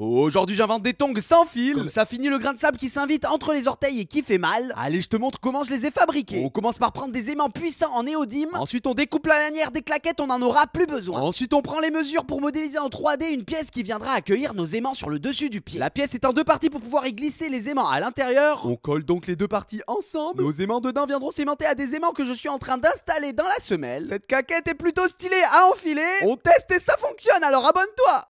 Aujourd'hui j'invente des tongs sans fil Comme ça finit le grain de sable qui s'invite entre les orteils et qui fait mal Allez je te montre comment je les ai fabriqués On commence par prendre des aimants puissants en néodyme Ensuite on découpe la lanière des claquettes, on n'en aura plus besoin Ensuite on prend les mesures pour modéliser en 3D une pièce qui viendra accueillir nos aimants sur le dessus du pied La pièce est en deux parties pour pouvoir y glisser les aimants à l'intérieur On colle donc les deux parties ensemble Nos aimants dedans viendront s'aimanter à des aimants que je suis en train d'installer dans la semelle Cette claquette est plutôt stylée à enfiler On teste et ça fonctionne alors abonne-toi